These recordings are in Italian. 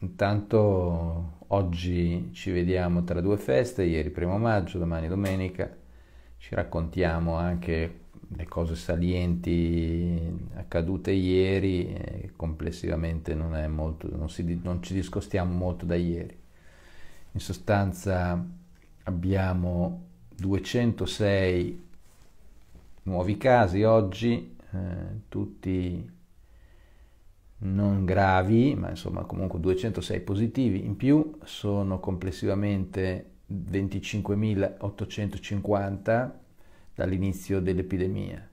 Intanto oggi ci vediamo tra due feste, ieri primo maggio, domani domenica, ci raccontiamo anche le cose salienti accadute ieri, complessivamente non, molto, non, si, non ci discostiamo molto da ieri. In sostanza abbiamo 206 nuovi casi oggi, eh, tutti non gravi, ma insomma comunque 206 positivi in più, sono complessivamente 25.850 dall'inizio dell'epidemia.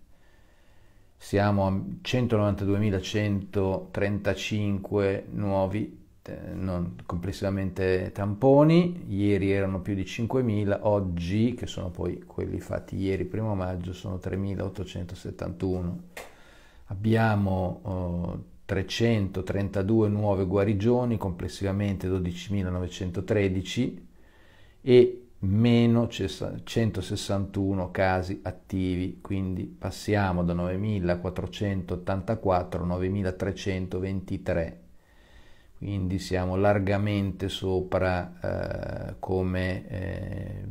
Siamo a 192.135 nuovi eh, non, complessivamente tamponi, ieri erano più di 5.000, oggi, che sono poi quelli fatti ieri, primo maggio, sono 3.871. Abbiamo eh, 332 nuove guarigioni, complessivamente 12.913 e meno 161 casi attivi, quindi passiamo da 9.484 a 9.323, quindi siamo largamente sopra eh, come eh,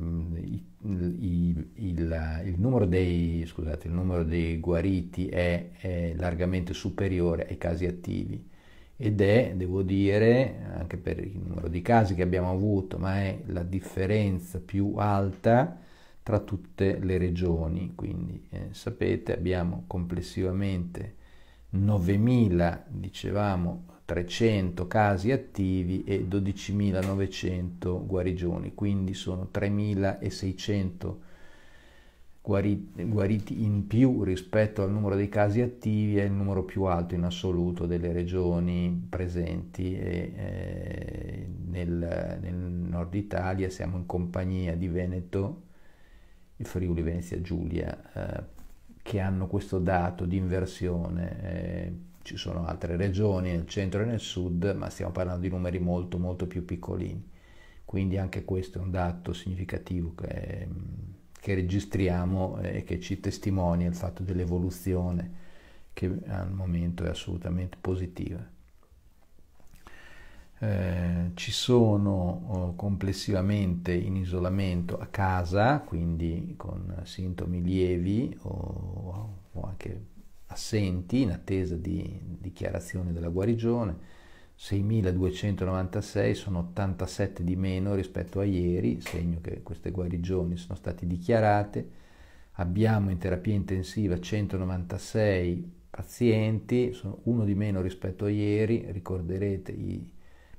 Mm, il, il, il, numero dei, scusate, il, numero dei, guariti è, è, largamente superiore ai casi attivi ed è, devo dire, anche per il numero di casi che abbiamo avuto, ma è la differenza più alta tra tutte le regioni. Quindi eh, sapete abbiamo complessivamente 9.000, dicevamo, 300 casi attivi e 12.900 guarigioni, quindi sono 3.600 guariti, guariti in più rispetto al numero dei casi attivi, è il numero più alto in assoluto delle regioni presenti e, eh, nel, nel nord Italia, siamo in compagnia di Veneto Friuli Venezia Giulia eh, che hanno questo dato di inversione. Eh, ci sono altre regioni nel centro e nel sud, ma stiamo parlando di numeri molto molto più piccolini. Quindi anche questo è un dato significativo che, mm, che registriamo eh, e che ci testimonia il fatto dell'evoluzione che al momento è assolutamente positiva. Eh, ci sono oh, complessivamente in isolamento a casa, quindi con sintomi lievi o, o anche assenti in attesa di dichiarazione della guarigione, 6.296 sono 87 di meno rispetto a ieri, segno che queste guarigioni sono state dichiarate. Abbiamo in terapia intensiva 196 pazienti, sono uno di meno rispetto a ieri, ricorderete i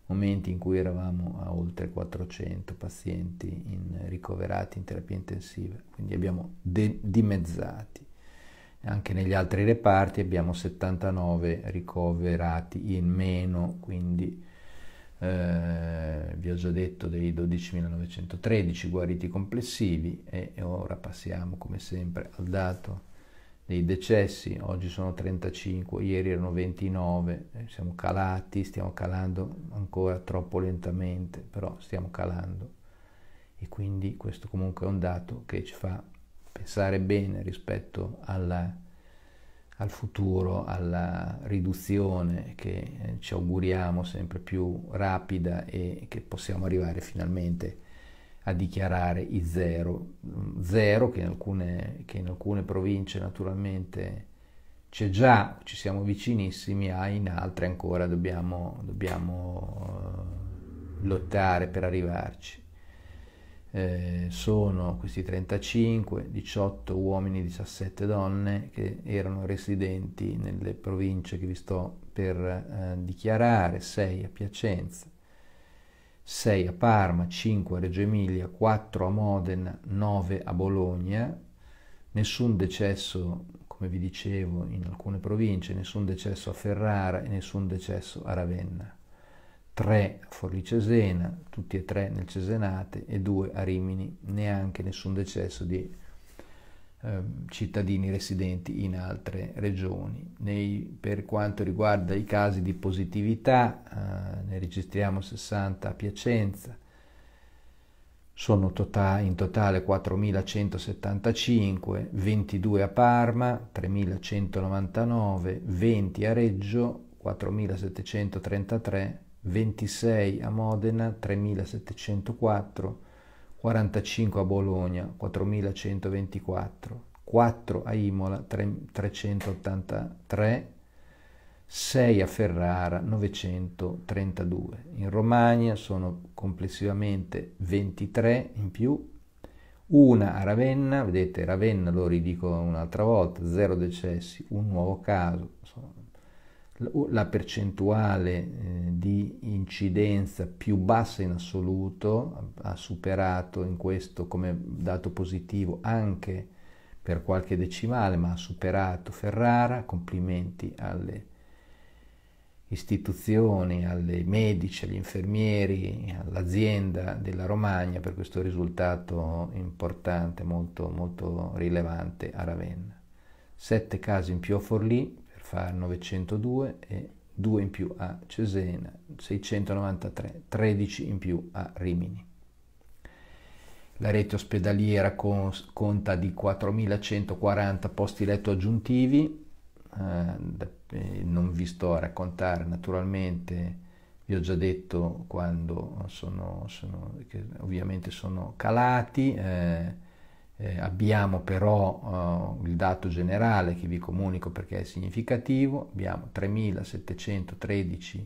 momenti in cui eravamo a oltre 400 pazienti in, ricoverati in terapia intensiva, quindi abbiamo de- dimezzati. Anche negli altri reparti abbiamo 79 ricoverati in meno, quindi eh, vi ho già detto dei 12.913 guariti complessivi e, e ora passiamo come sempre al dato dei decessi, oggi sono 35, ieri erano 29, eh, siamo calati, stiamo calando ancora troppo lentamente, però stiamo calando e quindi questo comunque è un dato che ci fa pensare bene rispetto alla, al futuro, alla riduzione che eh, ci auguriamo sempre più rapida e che possiamo arrivare finalmente a dichiarare i zero, zero che in alcune, che in alcune province naturalmente c'è già, ci siamo vicinissimi a in altre ancora dobbiamo, dobbiamo eh, lottare per arrivarci eh, sono questi 35, 18 uomini 17 donne che erano residenti nelle province che vi sto per eh, dichiarare, 6 a Piacenza, 6 a Parma, 5 a Reggio Emilia, 4 a Modena, 9 a Bologna, nessun decesso, come vi dicevo, in alcune province, nessun decesso a Ferrara e nessun decesso a Ravenna. 3 a Forlì Cesena, tutti e tre nel Cesenate, e 2 a Rimini, neanche nessun decesso di ehm, cittadini residenti in altre regioni. Nei, per quanto riguarda i casi di positività, eh, ne registriamo 60 a Piacenza, sono tota- in totale 4.175, 22 a Parma, 3.199, 20 a Reggio, 4.733, 26 a Modena, 3704, 45 a Bologna, 4124, 4 a Imola, 383, 6 a Ferrara, 932. In Romagna sono complessivamente 23 in più, una a Ravenna, vedete Ravenna lo ridico un'altra volta, 0 decessi, un nuovo caso, insomma, la percentuale eh, di incidenza più bassa in assoluto ha superato in questo come dato positivo anche per qualche decimale, ma ha superato Ferrara, complimenti alle istituzioni, alle medici, agli infermieri, all'azienda della Romagna per questo risultato importante, molto, molto rilevante a Ravenna. Sette casi in più a Forlì, fa 902 e 2 in più a Cesena, 693, 13 in più a Rimini. La rete ospedaliera con, conta di 4.140 posti letto aggiuntivi, eh, eh, non vi sto a raccontare naturalmente, vi ho già detto quando sono, sono ovviamente sono calati. Eh, eh, abbiamo però eh, il dato generale che vi comunico perché è significativo, abbiamo 3.713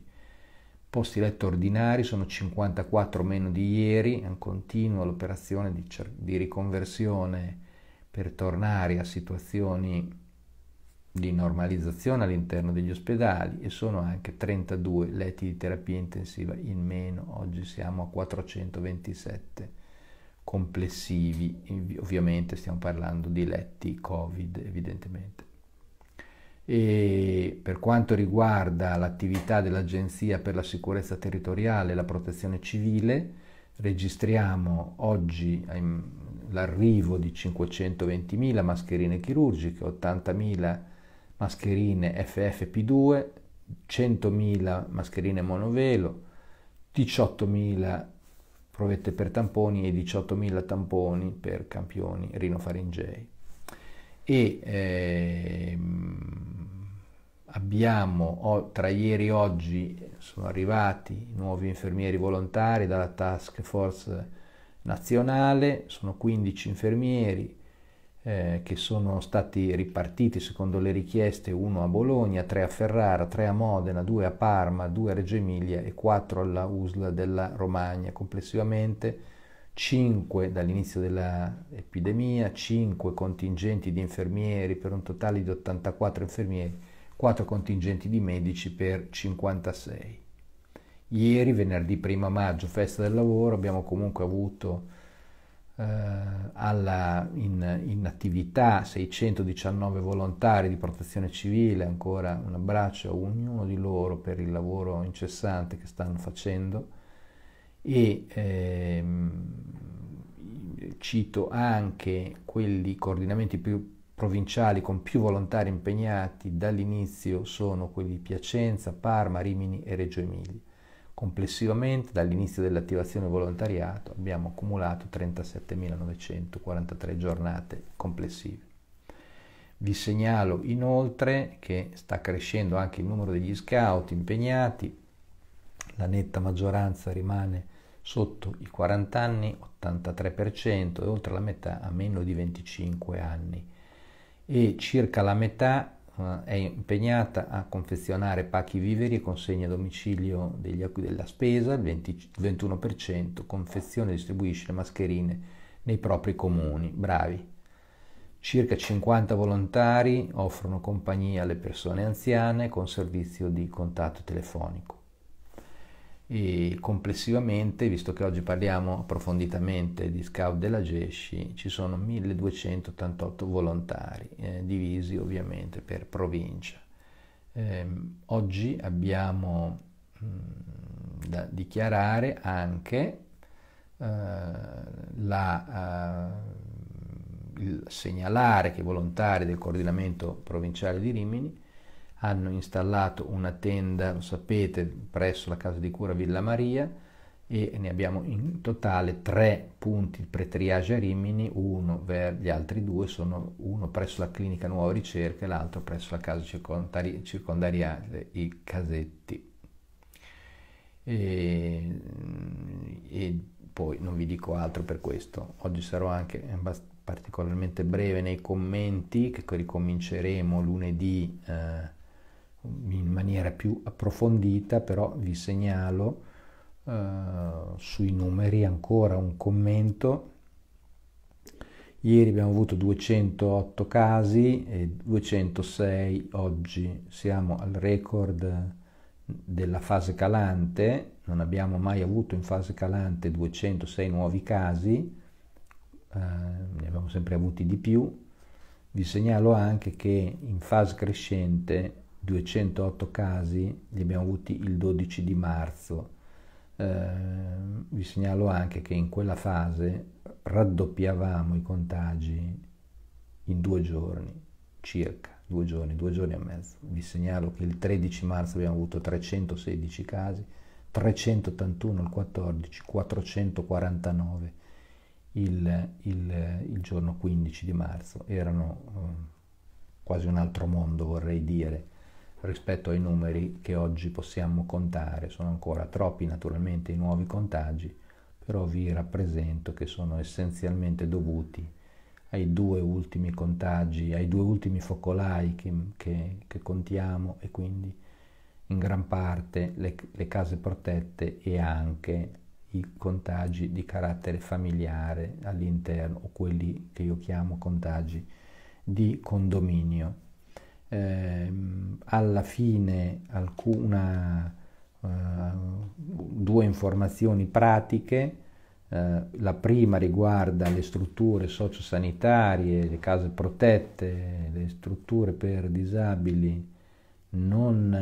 posti letto ordinari, sono 54 meno di ieri, è continua l'operazione di, di riconversione per tornare a situazioni di normalizzazione all'interno degli ospedali e sono anche 32 letti di terapia intensiva in meno, oggi siamo a 427 complessivi, ovviamente stiamo parlando di letti Covid evidentemente. E per quanto riguarda l'attività dell'Agenzia per la sicurezza territoriale e la protezione civile, registriamo oggi l'arrivo di 520.000 mascherine chirurgiche, 80.000 mascherine FFP2, 100.000 mascherine monovelo, 18.000 provette per tamponi e 18.000 tamponi per campioni rinofaringei. E ehm, abbiamo, tra ieri e oggi, sono arrivati nuovi infermieri volontari dalla task force nazionale, sono 15 infermieri, eh, che sono stati ripartiti secondo le richieste, uno a Bologna, tre a Ferrara, tre a Modena, due a Parma, due a Reggio Emilia e quattro alla Usla della Romagna, complessivamente 5 dall'inizio dell'epidemia, 5 contingenti di infermieri per un totale di 84 infermieri, 4 contingenti di medici per 56. Ieri, venerdì 1 maggio, festa del lavoro, abbiamo comunque avuto eh, alla, in, in, attività 619 volontari di protezione civile, ancora un abbraccio a ognuno di loro per il lavoro incessante che stanno facendo e ehm, cito anche quelli coordinamenti più provinciali con più volontari impegnati dall'inizio sono quelli di Piacenza, Parma, Rimini e Reggio Emilia. Complessivamente dall'inizio dell'attivazione volontariato abbiamo accumulato 37.943 giornate complessive. Vi segnalo inoltre che sta crescendo anche il numero degli scout impegnati, la netta maggioranza rimane sotto i 40 anni, 83%, e oltre la metà a meno di 25 anni e circa la metà eh, è impegnata a confezionare pacchi viveri e consegne a domicilio degli acquisti della spesa, il 20, 21%, confezione e distribuisce le mascherine nei propri comuni. Bravi. Circa 50 volontari offrono compagnia alle persone anziane con servizio di contatto telefonico e complessivamente, visto che oggi parliamo approfonditamente di scout della GESCI, ci sono 1288 volontari, eh, divisi ovviamente per provincia. Eh, oggi abbiamo mh, mm, da dichiarare anche eh, la, eh, il segnalare che i volontari del coordinamento provinciale di Rimini hanno installato una tenda, lo sapete, presso la casa di cura Villa Maria e ne abbiamo in totale tre punti di triage a Rimini, uno per gli altri due sono uno presso la clinica Nuova Ricerca e l'altro presso la casa circondari- circondariale I Casetti. E, e poi non vi dico altro per questo, oggi sarò anche abbastanza particolarmente breve nei commenti che ricominceremo lunedì eh, in maniera più approfondita, però vi segnalo eh, sui numeri ancora un commento. Ieri abbiamo avuto 208 casi e 206 oggi, siamo al record della fase calante, non abbiamo mai avuto in fase calante 206 nuovi casi, eh, ne abbiamo sempre avuti di più. Vi segnalo anche che in fase crescente 208 casi, li abbiamo avuti il 12 di marzo. Eh, vi segnalo anche che in quella fase raddoppiavamo i contagi in due giorni, circa due giorni, due giorni e mezzo. Vi segnalo che il 13 marzo abbiamo avuto 316 casi, 381 il 14, 449 il, il, il giorno 15 di marzo. Erano eh, quasi un altro mondo, vorrei dire rispetto ai numeri che oggi possiamo contare. Sono ancora troppi naturalmente i nuovi contagi, però vi rappresento che sono essenzialmente dovuti ai due ultimi contagi, ai due ultimi focolai che, che, che contiamo e quindi in gran parte le, le case protette e anche i contagi di carattere familiare all'interno o quelli che io chiamo contagi di condominio eh, alla fine alcuna, eh, due informazioni pratiche. Eh, la prima riguarda le strutture sociosanitarie, le case protette, le strutture per disabili. Non,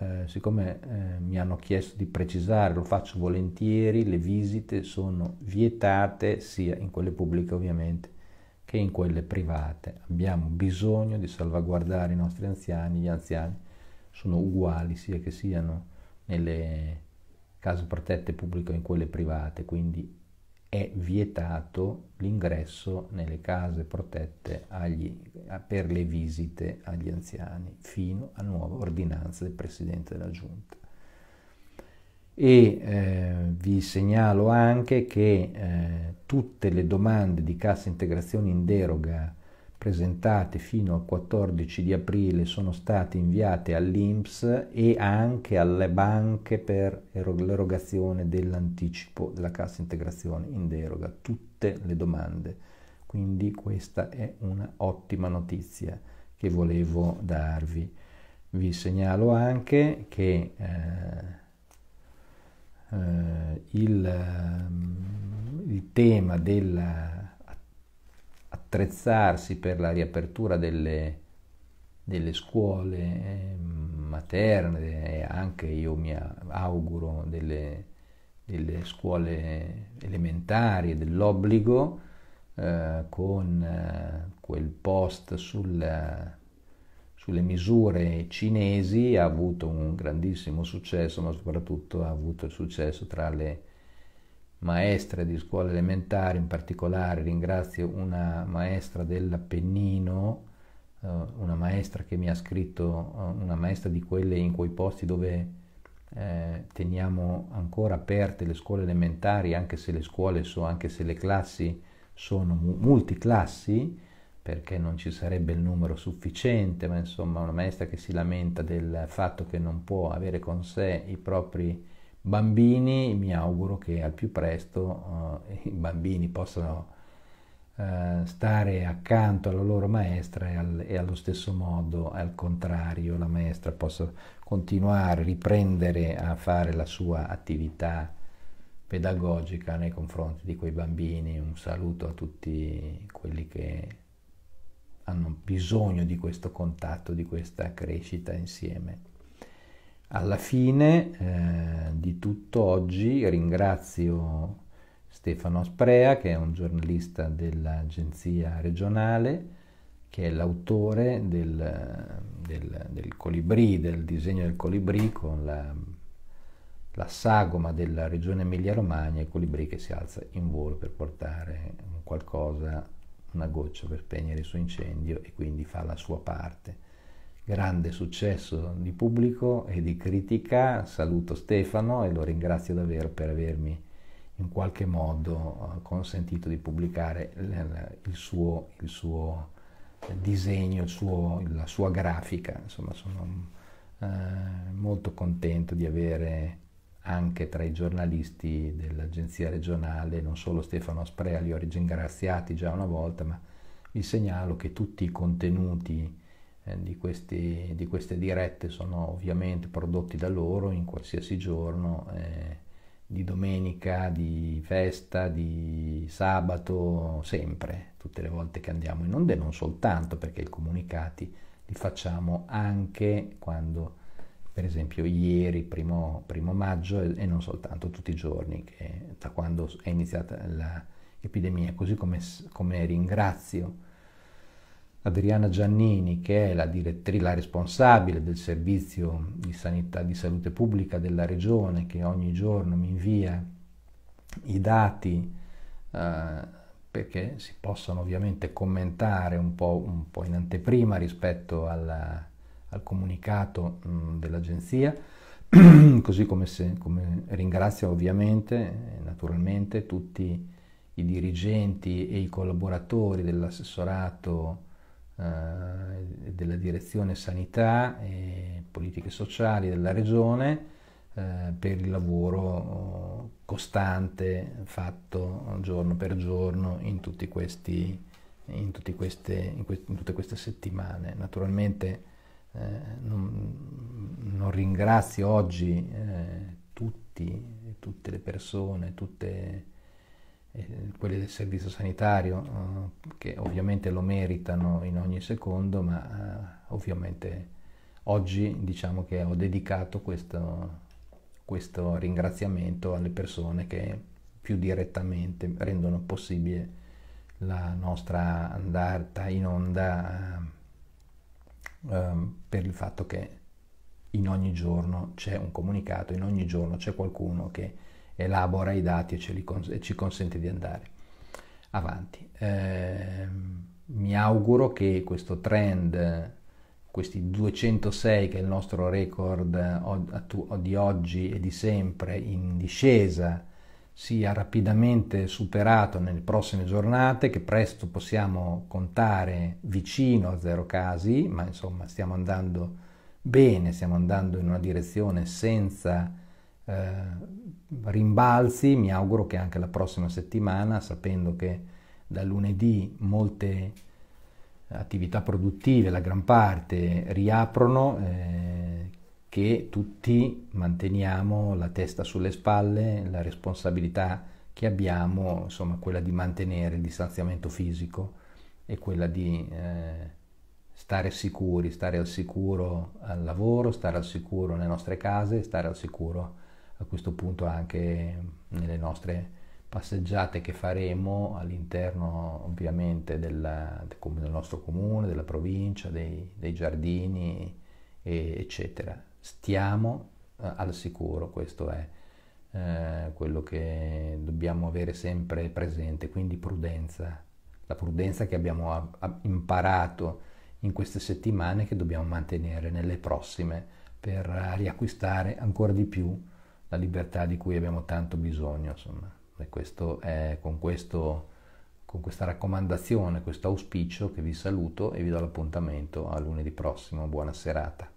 eh, siccome eh, mi hanno chiesto di precisare, lo faccio volentieri, le visite sono vietate sia in quelle pubbliche ovviamente che in quelle private. Abbiamo bisogno di salvaguardare i nostri anziani, gli anziani sono uguali sia che siano nelle case protette pubbliche o in quelle private, quindi è vietato l'ingresso nelle case protette agli, per le visite agli anziani fino a nuova ordinanza del Presidente della Giunta e eh, vi segnalo anche che eh, tutte le domande di cassa integrazione in deroga presentate fino al 14 di aprile sono state inviate all'INPS e anche alle banche per l'erogazione dell'anticipo della cassa integrazione in deroga, tutte le domande. Quindi questa è un'ottima notizia che volevo darvi. Vi segnalo anche che eh, eh, il, ehm, il, tema dell'attrezzarsi per la riapertura delle, delle scuole ehm, materne e anche io mi auguro delle, delle scuole elementari, dell'obbligo, eh, con eh, quel post sulla sulle misure cinesi ha avuto un grandissimo successo, ma soprattutto ha avuto il successo tra le maestre di scuola elementare, in particolare ringrazio una maestra dell'Appennino, eh, una maestra che mi ha scritto, eh, una maestra di quelle in quei posti dove eh, teniamo ancora aperte le scuole elementari, anche se le scuole so, anche se le classi sono multiclassi, perché non ci sarebbe il numero sufficiente, ma insomma una maestra che si lamenta del fatto che non può avere con sé i propri bambini, mi auguro che al più presto uh, i bambini possano uh, stare accanto alla loro maestra e, al, e, allo stesso modo, al contrario, la maestra possa continuare, riprendere a fare la sua attività pedagogica nei confronti di quei bambini. Un saluto a tutti quelli che hanno bisogno di questo contatto, di questa crescita insieme. Alla fine eh, di tutto oggi ringrazio Stefano Sprea, che è un giornalista dell'agenzia regionale, che è l'autore del, del, del colibrì, del disegno del colibrì con la, la sagoma della regione Emilia-Romagna, il colibrì che si alza in volo per portare qualcosa a una goccia per spegnere il suo incendio e quindi fa la sua parte. Grande successo di pubblico e di critica, saluto Stefano e lo ringrazio davvero per avermi in qualche modo eh, consentito di pubblicare il suo, il suo disegno, il suo, la sua grafica, insomma sono eh, molto contento di avere anche tra i giornalisti dell'agenzia regionale, non solo Stefano Asprea, li ho ringraziati già una volta, ma vi segnalo che tutti i contenuti eh, di, questi, di, queste dirette sono ovviamente prodotti da loro in qualsiasi giorno, eh, di domenica, di festa, di sabato, sempre, tutte le volte che andiamo in onde, non soltanto perché i comunicati li facciamo anche quando per esempio ieri, primo, primo maggio, e, e non soltanto tutti i giorni, che, da quando è iniziata l'epidemia, così come, come ringrazio Adriana Giannini, che è la, direttrice, la responsabile del servizio di sanità di salute pubblica della regione, che ogni giorno mi invia i dati eh, perché si possono ovviamente commentare un po', un po in anteprima rispetto alla, al comunicato mm, dell'agenzia, così come, se, come ringrazio ovviamente, eh, naturalmente, tutti i dirigenti e i collaboratori dell'assessorato eh, della direzione sanità e politiche sociali della regione eh, per il lavoro oh, costante fatto giorno per giorno in, questi, in, queste, in, que in tutte queste settimane. Naturalmente eh, non, non, ringrazio oggi eh, tutti, tutte le persone, tutte eh, quelle del servizio sanitario eh, che ovviamente lo meritano in ogni secondo, ma eh, ovviamente oggi diciamo che ho dedicato questo, questo ringraziamento alle persone che più direttamente rendono possibile la nostra andata in onda eh, um, per il fatto che in ogni giorno c'è un comunicato, in ogni giorno c'è qualcuno che elabora i dati e, cons- e ci consente di andare avanti. Eh, mi auguro che questo trend, questi 206 che è il nostro record eh, di oggi e di sempre in discesa, sia rapidamente superato nelle prossime giornate, che presto possiamo contare vicino a zero casi, ma insomma stiamo andando bene, stiamo andando in una direzione senza eh, rimbalzi, mi auguro che anche la prossima settimana, sapendo che da lunedì molte attività produttive, la gran parte, riaprono, eh, che tutti manteniamo la testa sulle spalle, la responsabilità che abbiamo, insomma quella di mantenere il distanziamento fisico e quella di eh, stare sicuri, stare al sicuro al lavoro, stare al sicuro nelle nostre case, stare al sicuro a questo punto anche nelle nostre passeggiate che faremo all'interno ovviamente della, del nostro comune, della provincia, dei, dei giardini, eccetera stiamo eh, al sicuro, questo è eh, quello che dobbiamo avere sempre presente, quindi prudenza, la prudenza che abbiamo a- a- imparato in queste settimane che dobbiamo mantenere nelle prossime per eh, riacquistare ancora di più la libertà di cui abbiamo tanto bisogno. Insomma. E questo è con, questo, con questa raccomandazione, questo auspicio che vi saluto e vi do l'appuntamento a lunedì prossimo. Buona serata.